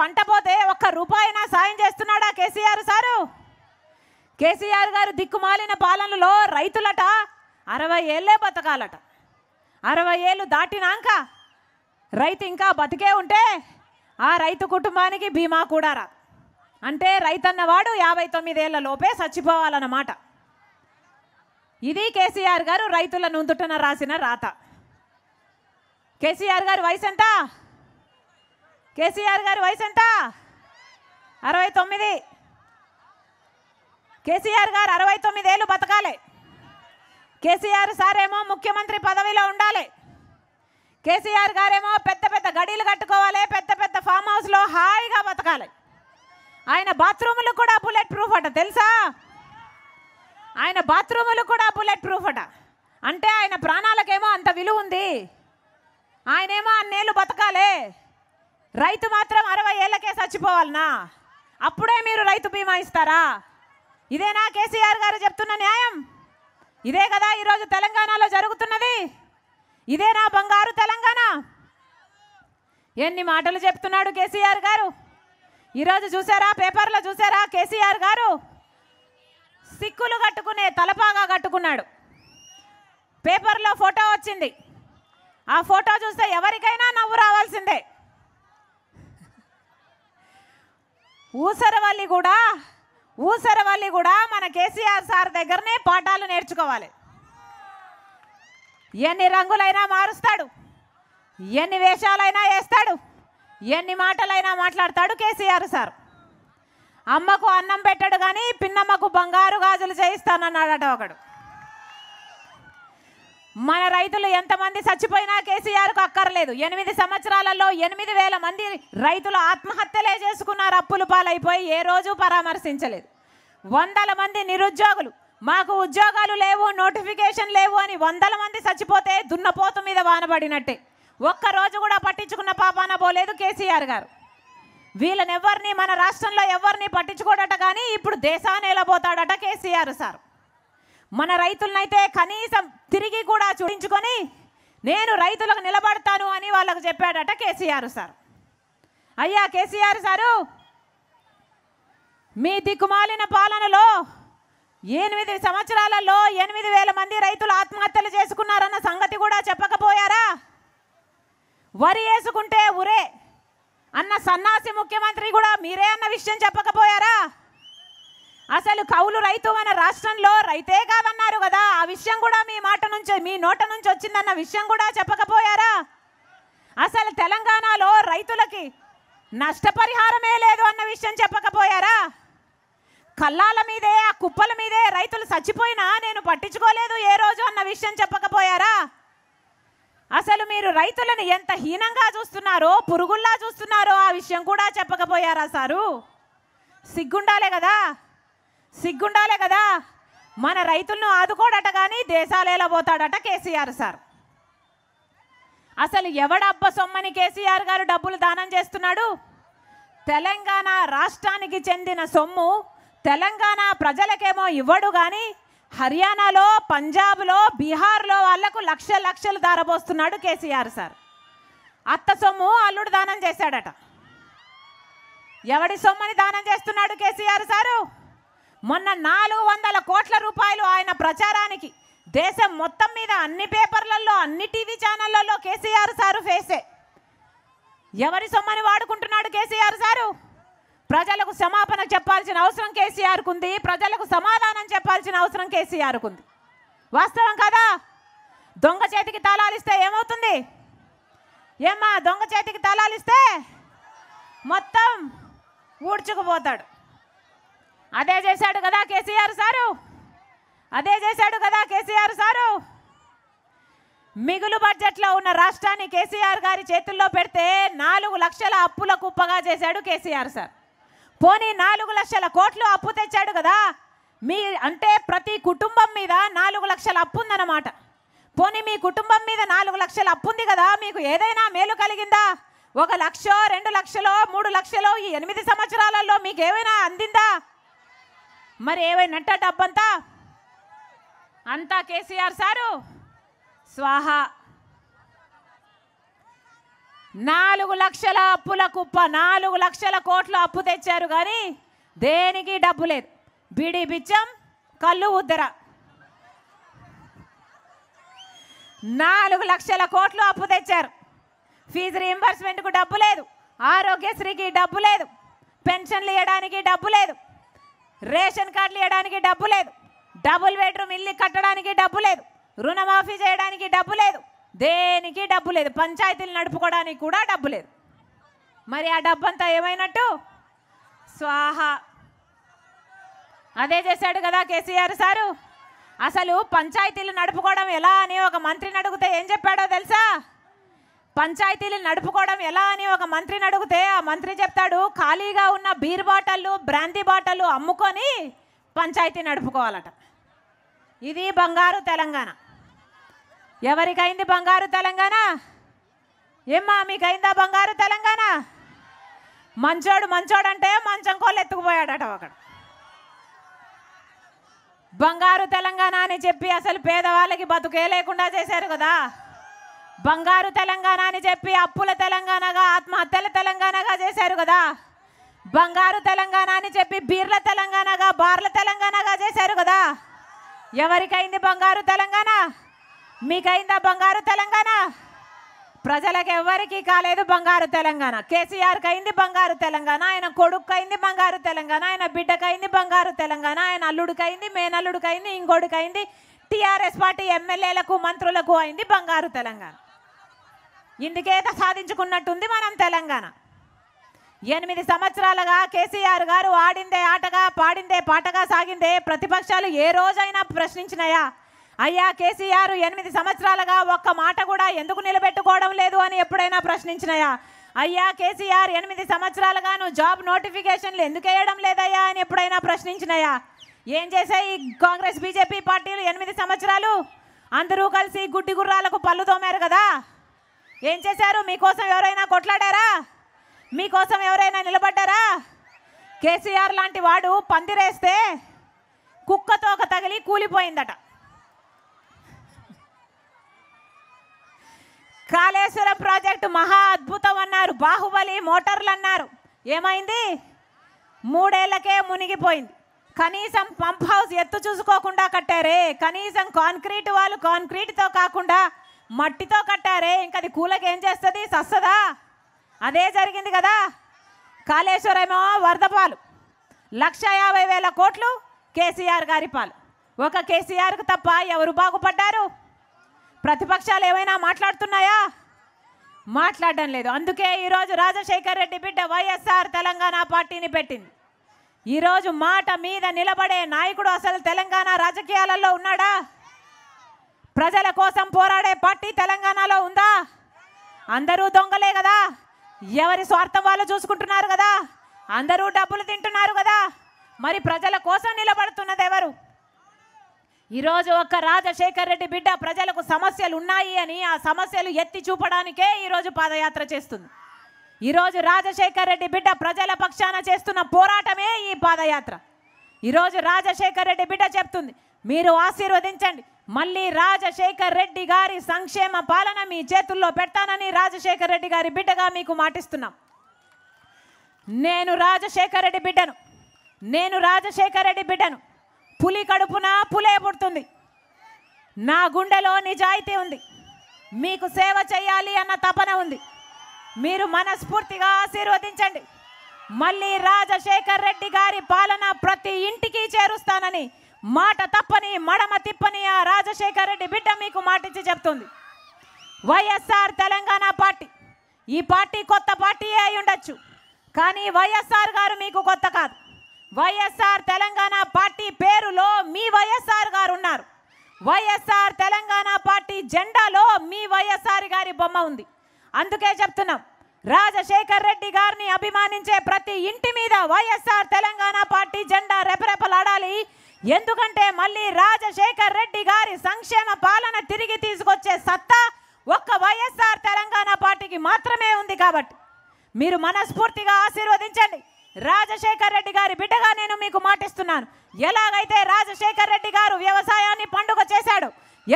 పంట పోతే ఒక్క రూపాయినా సాయం చేస్తున్నాడా కేసీఆర్ సారు కేసీఆర్ గారు దిక్కుమాలిన పాలనలో రైతులట అరవై ఏళ్ళే బతకాలట అరవై ఏళ్ళు దాటినాక రైతు ఇంకా బతికే ఉంటే ఆ రైతు కుటుంబానికి బీమా కూడా రా అంటే రైతన్నవాడు యాభై తొమ్మిదేళ్ల లోపే చచ్చిపోవాలన్నమాట ఇది కేసీఆర్ గారు రైతుల నుందుటన రాసిన రాత కేసీఆర్ గారు వయసు ఎంత కేసీఆర్ గారి వయసు ఎంత అరవై తొమ్మిది కేసీఆర్ గారు అరవై తొమ్మిదేళ్ళు బతకాలి కేసీఆర్ సారేమో ముఖ్యమంత్రి పదవిలో ఉండాలి కేసీఆర్ గారేమో పెద్ద పెద్ద గడీలు కట్టుకోవాలి పెద్ద పెద్ద ఫామ్ హౌస్లో హాయిగా బతకాలి ఆయన బాత్రూములు కూడా బుల్లెట్ ప్రూఫ్ అట తెలుసా ఆయన బాత్రూములు కూడా బుల్లెట్ ప్రూఫ్ అట అంటే ఆయన ప్రాణాలకేమో అంత విలువ ఉంది ఆయనేమో అన్నేళ్ళు బతకాలే రైతు మాత్రం అరవై ఏళ్ళకే చచ్చిపోవాలనా అప్పుడే మీరు రైతు బీమా ఇస్తారా ఇదేనా కేసీఆర్ గారు చెప్తున్న న్యాయం ఇదే కదా ఈరోజు తెలంగాణలో జరుగుతున్నది ఇదేనా బంగారు తెలంగాణ ఎన్ని మాటలు చెప్తున్నాడు కేసీఆర్ గారు ఈరోజు చూసారా పేపర్లో చూసారా కేసీఆర్ గారు సిక్కులు కట్టుకునే తలపాగా కట్టుకున్నాడు పేపర్లో ఫోటో వచ్చింది ఆ ఫోటో చూస్తే ఎవరికైనా నవ్వు రావాల్సిందే ఊసరవల్లి కూడా ఊసరవల్లి కూడా మన కేసీఆర్ సార్ దగ్గరనే పాఠాలు నేర్చుకోవాలి ఎన్ని రంగులైనా మారుస్తాడు ఎన్ని వేషాలైనా వేస్తాడు ఎన్ని మాటలైనా మాట్లాడతాడు కేసీఆర్ సార్ అమ్మకు అన్నం పెట్టాడు కానీ పిన్నమ్మకు బంగారు గాజులు చేయిస్తానన్నాడట ఒకడు మన రైతులు ఎంతమంది చచ్చిపోయినా కేసీఆర్కు అక్కర్లేదు ఎనిమిది సంవత్సరాలలో ఎనిమిది వేల మంది రైతులు ఆత్మహత్యలే చేసుకున్నారు అప్పులు పాలైపోయి ఏ రోజు పరామర్శించలేదు వందల మంది నిరుద్యోగులు మాకు ఉద్యోగాలు లేవు నోటిఫికేషన్ లేవు అని వందల మంది చచ్చిపోతే దున్నపోతు మీద వానబడినట్టే ఒక్కరోజు కూడా పట్టించుకున్న పాపాన పోలేదు కేసీఆర్ గారు వీళ్ళని ఎవరిని మన రాష్ట్రంలో ఎవరిని పట్టించుకోడట కానీ ఇప్పుడు దేశాన్ని వెళ్ళబోతాడట కేసీఆర్ సార్ మన రైతులనైతే కనీసం తిరిగి కూడా చూడించుకొని నేను రైతులకు నిలబడతాను అని వాళ్ళకు చెప్పాడట కేసీఆర్ సార్ అయ్యా కేసీఆర్ సారు మీ దిక్కుమాలిన పాలనలో ఎనిమిది సంవత్సరాలలో ఎనిమిది వేల మంది రైతులు ఆత్మహత్యలు చేసుకున్నారన్న సంగతి కూడా చెప్పకపోయారా వరి వేసుకుంటే ఉరే అన్న సన్నాసి ముఖ్యమంత్రి కూడా మీరే అన్న విషయం చెప్పకపోయారా అసలు కౌలు రైతు మన రాష్ట్రంలో రైతే కాదన్నారు కదా ఆ విషయం కూడా మీ మాట నుంచి మీ నోట నుంచి వచ్చిందన్న విషయం కూడా చెప్పకపోయారా అసలు తెలంగాణలో రైతులకి నష్టపరిహారమే లేదు అన్న విషయం చెప్పకపోయారా కల్లాల మీదే ఆ కుప్పల మీదే రైతులు చచ్చిపోయినా నేను పట్టించుకోలేదు ఏ రోజు అన్న విషయం చెప్పకపోయారా అసలు మీరు రైతులను ఎంత హీనంగా చూస్తున్నారో పురుగుల్లా చూస్తున్నారో ఆ విషయం కూడా చెప్పకపోయారా సారు సిగ్గుండాలే కదా సిగ్గుండాలే కదా మన రైతులను ఆదుకోడట కానీ దేశాలేలా పోతాడట కేసీఆర్ సార్ అసలు ఎవడబ్బ సొమ్మని కేసీఆర్ గారు డబ్బులు దానం చేస్తున్నాడు తెలంగాణ రాష్ట్రానికి చెందిన సొమ్ము తెలంగాణ ప్రజలకేమో ఇవ్వడు కానీ హర్యానాలో పంజాబ్లో బీహార్లో వాళ్లకు లక్ష లక్షలు దారబోస్తున్నాడు కేసీఆర్ సార్ అత్త సొమ్ము అల్లుడు దానం చేశాడట ఎవడి సొమ్మని దానం చేస్తున్నాడు కేసీఆర్ సారు మొన్న నాలుగు వందల కోట్ల రూపాయలు ఆయన ప్రచారానికి దేశం మొత్తం మీద అన్ని పేపర్లలో అన్ని టీవీ ఛానళ్లలో కేసీఆర్ సారు ఫేసే ఎవరి సొమ్మని వాడుకుంటున్నాడు కేసీఆర్ సారు ప్రజలకు క్షమాపణ చెప్పాల్సిన అవసరం కేసీఆర్కు ఉంది ప్రజలకు సమాధానం చెప్పాల్సిన అవసరం కేసీఆర్కు ఉంది వాస్తవం కదా దొంగ చేతికి తలాలిస్తే ఏమవుతుంది ఏమ్మా దొంగ చేతికి తలాలిస్తే మొత్తం ఊడ్చుకుపోతాడు అదే చేశాడు కదా కేసీఆర్ సారు అదే చేశాడు కదా కేసీఆర్ సారు మిగులు బడ్జెట్లో ఉన్న రాష్ట్రాన్ని కేసీఆర్ గారి చేతుల్లో పెడితే నాలుగు లక్షల అప్పుల కుప్పగా చేశాడు కేసీఆర్ సార్ పోనీ నాలుగు లక్షల కోట్లు అప్పు తెచ్చాడు కదా మీ అంటే ప్రతి కుటుంబం మీద నాలుగు లక్షల అప్పు ఉందన్నమాట పోనీ మీ కుటుంబం మీద నాలుగు లక్షల అప్పు ఉంది కదా మీకు ఏదైనా మేలు కలిగిందా ఒక లక్షో రెండు లక్షలో మూడు లక్షలో ఈ ఎనిమిది సంవత్సరాలలో మీకు ఏమైనా అందిందా మరి ఏమైనా డబ్బంతా అంతా కేసీఆర్ సారు స్వాహ నాలుగు లక్షల అప్పుల కుప్ప నాలుగు లక్షల కోట్లు అప్పు తెచ్చారు కానీ దేనికి డబ్బు లేదు బిడి బిచ్చం కళ్ళు ఉద్దర నాలుగు లక్షల కోట్లు అప్పు తెచ్చారు ఫీజు రీఎంబర్స్మెంట్కు డబ్బు లేదు ఆరోగ్యశ్రీకి డబ్బు లేదు పెన్షన్లు ఇవ్వడానికి డబ్బు లేదు రేషన్ కార్డులు ఇవ్వడానికి డబ్బు లేదు డబుల్ బెడ్రూమ్ ఇల్లు కట్టడానికి డబ్బు లేదు రుణమాఫీ చేయడానికి డబ్బు లేదు దేనికి డబ్బు లేదు పంచాయతీలు నడుపుకోవడానికి కూడా డబ్బు లేదు మరి ఆ డబ్బంతా ఏమైనట్టు స్వాహా అదే చేశాడు కదా కేసీఆర్ సారు అసలు పంచాయతీలు నడుపుకోవడం ఎలా అని ఒక మంత్రిని అడిగితే ఏం చెప్పాడో తెలుసా పంచాయతీలు నడుపుకోవడం ఎలా అని ఒక మంత్రిని అడిగితే ఆ మంత్రి చెప్తాడు ఖాళీగా ఉన్న బీర్ బాటళ్ళు బ్రాంతి బాటళ్ళు అమ్ముకొని పంచాయతీ నడుపుకోవాలట ఇది బంగారు తెలంగాణ ఎవరికైంది బంగారు తెలంగాణ ఏమ్మా మీకైందా బంగారు తెలంగాణ మంచోడు మంచోడు అంటే మంచం కోళ్ళు ఎత్తుకుపోయాడట ఒకడు బంగారు తెలంగాణ అని చెప్పి అసలు పేదవాళ్ళకి బతుకే లేకుండా చేశారు కదా బంగారు తెలంగాణ అని చెప్పి అప్పుల తెలంగాణగా ఆత్మహత్యల తెలంగాణగా చేశారు కదా బంగారు తెలంగాణ అని చెప్పి బీర్ల తెలంగాణగా బార్ల తెలంగాణగా చేశారు కదా ఎవరికైంది బంగారు తెలంగాణ మీకైందా బంగారు తెలంగాణ ప్రజలకు ఎవరికి కాలేదు బంగారు తెలంగాణ కేసీఆర్కి అయింది బంగారు తెలంగాణ ఆయన అయింది బంగారు తెలంగాణ ఆయన బిడ్డకైంది బంగారు తెలంగాణ ఆయన అయింది మేనల్లుడికైంది అయింది టీఆర్ఎస్ పార్టీ ఎమ్మెల్యేలకు మంత్రులకు అయింది బంగారు తెలంగాణ ఇందుకేత సాధించుకున్నట్టుంది మనం తెలంగాణ ఎనిమిది సంవత్సరాలుగా కేసీఆర్ గారు ఆడిందే ఆటగా పాడిందే పాటగా సాగిందే ప్రతిపక్షాలు ఏ రోజైనా ప్రశ్నించినాయా అయ్యా కేసీఆర్ ఎనిమిది సంవత్సరాలుగా ఒక్క మాట కూడా ఎందుకు నిలబెట్టుకోవడం లేదు అని ఎప్పుడైనా ప్రశ్నించినాయా అయ్యా కేసీఆర్ ఎనిమిది సంవత్సరాలుగా నువ్వు జాబ్ నోటిఫికేషన్లు ఎందుకు వేయడం లేదయ్యా అని ఎప్పుడైనా ప్రశ్నించినాయా ఏం చేశాయి కాంగ్రెస్ బీజేపీ పార్టీలు ఎనిమిది సంవత్సరాలు అందరూ కలిసి గుడ్డి గుర్రాలకు పళ్ళు తోమారు కదా ఏం చేశారు మీకోసం ఎవరైనా కొట్లాడారా మీకోసం ఎవరైనా నిలబడ్డారా కేసీఆర్ లాంటి వాడు పందిరేస్తే కుక్కతో ఒక తగిలి కూలిపోయిందట కాళేశ్వర ప్రాజెక్టు మహా అద్భుతం అన్నారు బాహుబలి మోటార్లు అన్నారు ఏమైంది మూడేళ్లకే మునిగిపోయింది కనీసం పంప్ హౌస్ ఎత్తు చూసుకోకుండా కట్టారే కనీసం కాంక్రీట్ వాళ్ళు కాంక్రీట్తో కాకుండా మట్టితో కట్టారే ఇంకా అది కూలకేం చేస్తుంది సస్తదా అదే జరిగింది కదా కాళేశ్వరమేమో వరద పాలు లక్ష యాభై వేల కోట్లు కేసీఆర్ గారి పాలు ఒక కేసీఆర్కు తప్ప ఎవరు బాగుపడ్డారు ప్రతిపక్షాలు ఏమైనా మాట్లాడుతున్నాయా మాట్లాడడం లేదు అందుకే ఈరోజు రాజశేఖర్ రెడ్డి బిడ్డ వైఎస్ఆర్ తెలంగాణ పార్టీని పెట్టింది ఈరోజు మాట మీద నిలబడే నాయకుడు అసలు తెలంగాణ రాజకీయాలలో ఉన్నాడా ప్రజల కోసం పోరాడే పార్టీ తెలంగాణలో ఉందా అందరూ దొంగలే కదా ఎవరి స్వార్థం వాళ్ళు చూసుకుంటున్నారు కదా అందరూ డబ్బులు తింటున్నారు కదా మరి ప్రజల కోసం నిలబడుతున్నది ఎవరు ఈరోజు ఒక్క రాజశేఖర్ రెడ్డి బిడ్డ ప్రజలకు సమస్యలు ఉన్నాయి అని ఆ సమస్యలు ఎత్తి చూపడానికే ఈరోజు పాదయాత్ర చేస్తుంది ఈరోజు రాజశేఖర్ రెడ్డి బిడ్డ ప్రజల పక్షాన చేస్తున్న పోరాటమే ఈ పాదయాత్ర ఈరోజు రాజశేఖర్ రెడ్డి బిడ్డ చెప్తుంది మీరు ఆశీర్వదించండి మళ్ళీ రాజశేఖర్ రెడ్డి గారి సంక్షేమ పాలన మీ చేతుల్లో పెడతానని రాజశేఖర్ రెడ్డి గారి బిడ్డగా మీకు మాటిస్తున్నాం నేను రాజశేఖర్ రెడ్డి బిడ్డను నేను రాజశేఖర్ రెడ్డి బిడ్డను పులి కడుపున పులే పుడుతుంది నా గుండెలో నిజాయితీ ఉంది మీకు సేవ చేయాలి అన్న తపన ఉంది మీరు మనస్ఫూర్తిగా ఆశీర్వదించండి మళ్ళీ రాజశేఖర్ రెడ్డి గారి పాలన ప్రతి ఇంటికి చేరుస్తానని మాట తప్పని మడమ తిప్పని ఆ రాజశేఖర్ రెడ్డి బిడ్డ మీకు మాటిచ్చి చెప్తుంది వైఎస్ఆర్ తెలంగాణ పార్టీ ఈ పార్టీ కొత్త పార్టీ అయి ఉండొచ్చు కానీ వైఎస్ఆర్ గారు మీకు కొత్త కాదు వైఎస్ఆర్ తెలంగాణ పార్టీ పేరులో మీ వైఎస్ఆర్ గారు ఉన్నారు వైఎస్ఆర్ తెలంగాణ పార్టీ జెండాలో మీ వైఎస్ఆర్ గారి బొమ్మ ఉంది అందుకే చెప్తున్నాం రాజశేఖర్ రెడ్డి గారిని అభిమానించే ప్రతి ఇంటి మీద వైఎస్ఆర్ తెలంగాణ పార్టీ జెండా రెపరెపలాడాలి ఎందుకంటే మళ్ళీ రాజశేఖర్ రెడ్డి గారి సంక్షేమ పాలన తిరిగి తీసుకొచ్చే సత్తా ఒక్క వైఎస్ఆర్ తెలంగాణ పార్టీకి మాత్రమే ఉంది కాబట్టి మీరు మనస్ఫూర్తిగా ఆశీర్వదించండి రాజశేఖర్ రెడ్డి గారి బిడ్డగా నేను మీకు మాటిస్తున్నాను ఎలాగైతే రాజశేఖర్ రెడ్డి గారు వ్యవసాయాన్ని పండుగ చేశాడు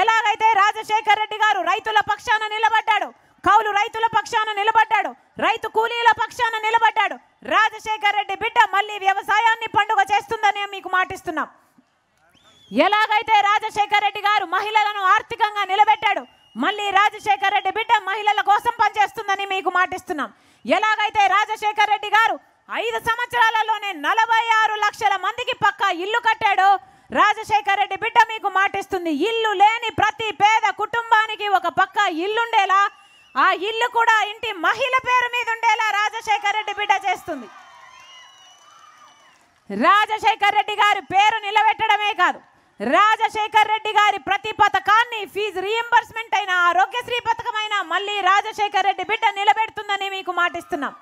ఎలాగైతే రాజశేఖర్ రెడ్డి గారు రైతుల పక్షాన నిలబడ్డాడు కౌలు రైతుల పక్షాన నిలబడ్డాడు రైతు కూలీల పక్షాన నిలబడ్డాడు రాజశేఖర్ రెడ్డి బిడ్డ మళ్ళీ వ్యవసాయాన్ని పండుగ చేస్తుందని మీకు మాటిస్తున్నాం ఎలాగైతే రాజశేఖర్ రెడ్డి గారు మహిళలను ఆర్థికంగా నిలబెట్టాడు మళ్ళీ రాజశేఖర్ రెడ్డి బిడ్డ మహిళల కోసం పనిచేస్తుందని మీకు మాటిస్తున్నాం ఎలాగైతే రాజశేఖర్ రెడ్డి గారు ఐదు సంవత్సరాలలోనే నలభై ఆరు లక్షల మందికి పక్కా ఇల్లు కట్టాడు రాజశేఖర్ రెడ్డి బిడ్డ మీకు మాటిస్తుంది ఇల్లు లేని ప్రతి పేద కుటుంబానికి ఒక పక్క ఇల్లుండేలా ఆ ఇల్లు కూడా ఇంటి మహిళ పేరు మీద ఉండేలా రాజశేఖర్ రెడ్డి బిడ్డ చేస్తుంది రాజశేఖర్ రెడ్డి గారి పేరు నిలబెట్టడమే కాదు రాజశేఖర్ రెడ్డి గారి ప్రతి పథకాన్ని ఫీజు రీఎంబర్స్మెంట్ అయినా ఆరోగ్యశ్రీ పథకమైనా మళ్ళీ రాజశేఖర్ రెడ్డి బిడ్డ నిలబెడుతుందని మీకు మాటిస్తున్నాం